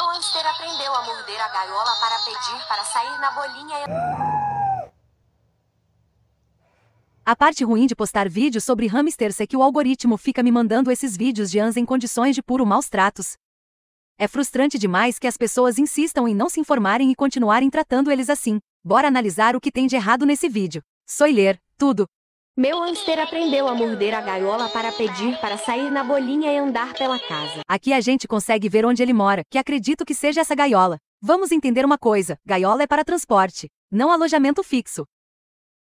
O hamster aprendeu a morder a gaiola para pedir para sair na bolinha. A parte ruim de postar vídeos sobre hamsters é que o algoritmo fica me mandando esses vídeos de ans em condições de puro maus tratos. É frustrante demais que as pessoas insistam em não se informarem e continuarem tratando eles assim. Bora analisar o que tem de errado nesse vídeo. Soy ler, tudo, meu hamster aprendeu a morder a gaiola para pedir para sair na bolinha e andar pela casa. Aqui a gente consegue ver onde ele mora, que acredito que seja essa gaiola. Vamos entender uma coisa: gaiola é para transporte, não alojamento fixo.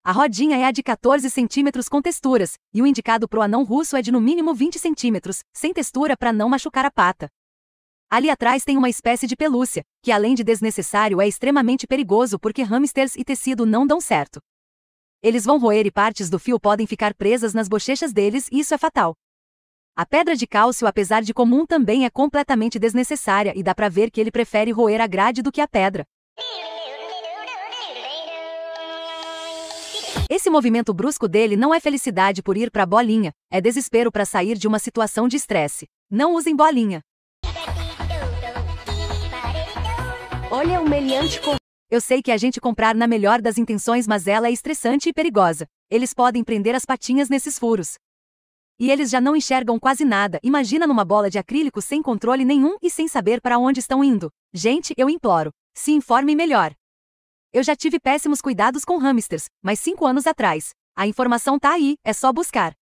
A rodinha é a de 14 centímetros com texturas, e o indicado pro anão russo é de no mínimo 20 centímetros, sem textura para não machucar a pata. Ali atrás tem uma espécie de pelúcia, que além de desnecessário é extremamente perigoso porque hamsters e tecido não dão certo. Eles vão roer e partes do fio podem ficar presas nas bochechas deles e isso é fatal. A pedra de cálcio, apesar de comum, também é completamente desnecessária e dá para ver que ele prefere roer a grade do que a pedra. Esse movimento brusco dele não é felicidade por ir para bolinha, é desespero para sair de uma situação de estresse. Não usem bolinha. Olha o meliante com eu sei que a gente comprar na melhor das intenções, mas ela é estressante e perigosa. Eles podem prender as patinhas nesses furos. E eles já não enxergam quase nada. Imagina numa bola de acrílico sem controle nenhum e sem saber para onde estão indo. Gente, eu imploro. Se informe melhor. Eu já tive péssimos cuidados com hamsters, mas cinco anos atrás. A informação tá aí, é só buscar.